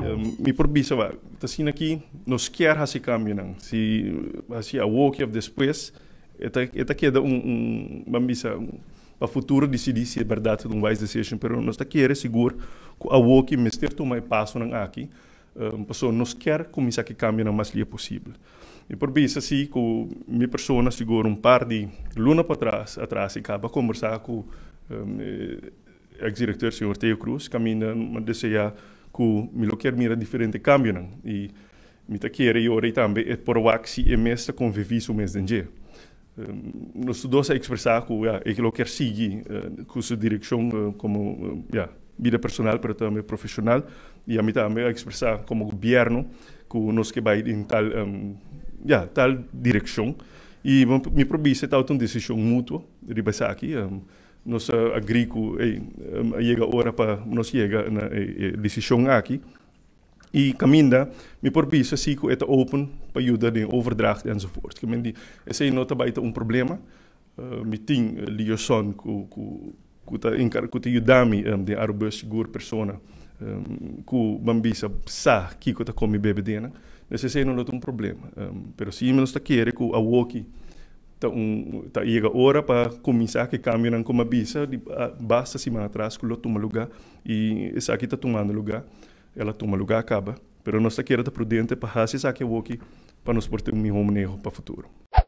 Um, mi porbisa ba, tasin aqui nos quer hasi cambio nang. Si hasi a walk of después, eta eta queda um, um bambisa um, para futuro decidir se é verdade de um wise decision, pero nós tá quer seguro que a walk mister tomar passo nang aqui. Um, pessoa nos quer começar que cambio o mais lia possível. E por isso, assim, que minha pessoa segura um par de luna para trás, atrás e acaba conversar com um, ex-diretor, eh, senhor Teo Cruz, caminha, mas deseja cu milloker mira diferente cambian e mita quiere y ore tambe et por axi e mesta convivi ehm, su mes denge um, nos dois a expressar cu ja e lo quer sigi com eh, cu su eh, como uh, vida personal para também profissional e a mita também a expressar como governo cu nos que vai em tal um, ehm, ja tal direction e me probisa tal uma decisão mútua de aqui um, ehm, nos agrico e chega hora para nos chega na decisão aqui e caminha me por isso se que é open para ajuda de overdracht enzovoort que mendi esse não também é um problema uh, me tem liaison com com com ta encar com te ajudar-me de arbus seguro persona um, com bambisa sa que que me come bebedena nesse não é um problema um, pero se menos ta querer com a walkie ta então, um ta tá, iga ora pa começar que caminham com a bisa di, a, basta se atrás que toma lugar e essa aqui tá tomando lugar ela toma lugar acaba pero nós tá querendo prudente para fazer essa aqui para nos portar um homem para o futuro